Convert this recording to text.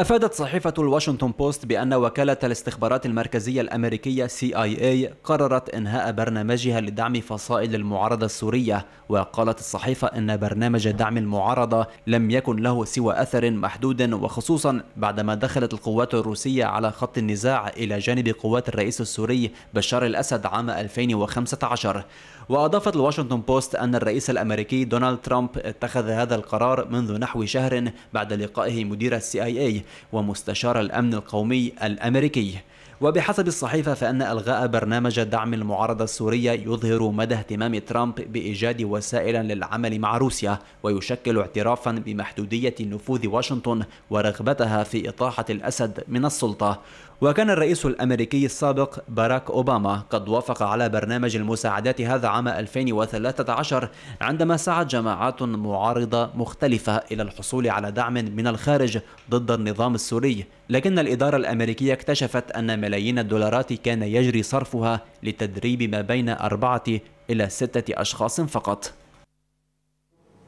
أفادت صحيفة الواشنطن بوست بأن وكالة الاستخبارات المركزية الأمريكية CIA إيه قررت إنهاء برنامجها لدعم فصائل المعارضة السورية وقالت الصحيفة أن برنامج دعم المعارضة لم يكن له سوى أثر محدود وخصوصا بعدما دخلت القوات الروسية على خط النزاع إلى جانب قوات الرئيس السوري بشار الأسد عام 2015 وأضافت الواشنطن بوست أن الرئيس الأمريكي دونالد ترامب اتخذ هذا القرار منذ نحو شهر بعد لقائه مدير السي آي اي ومستشار الأمن القومي الأمريكي وبحسب الصحيفة فإن إلغاء برنامج دعم المعارضة السورية يظهر مدى اهتمام ترامب بإيجاد وسائل للعمل مع روسيا ويشكل اعترافا بمحدودية نفوذ واشنطن ورغبتها في إطاحة الأسد من السلطة وكان الرئيس الأمريكي السابق باراك أوباما قد وافق على برنامج المساعدات هذا عام 2013 عندما سعت جماعات معارضة مختلفة إلى الحصول على دعم من الخارج ضد النظام السوري لكن الإدارة الأمريكية اكتشفت أن ملايين الدولارات كان يجري صرفها لتدريب ما بين أربعة إلى ستة أشخاص فقط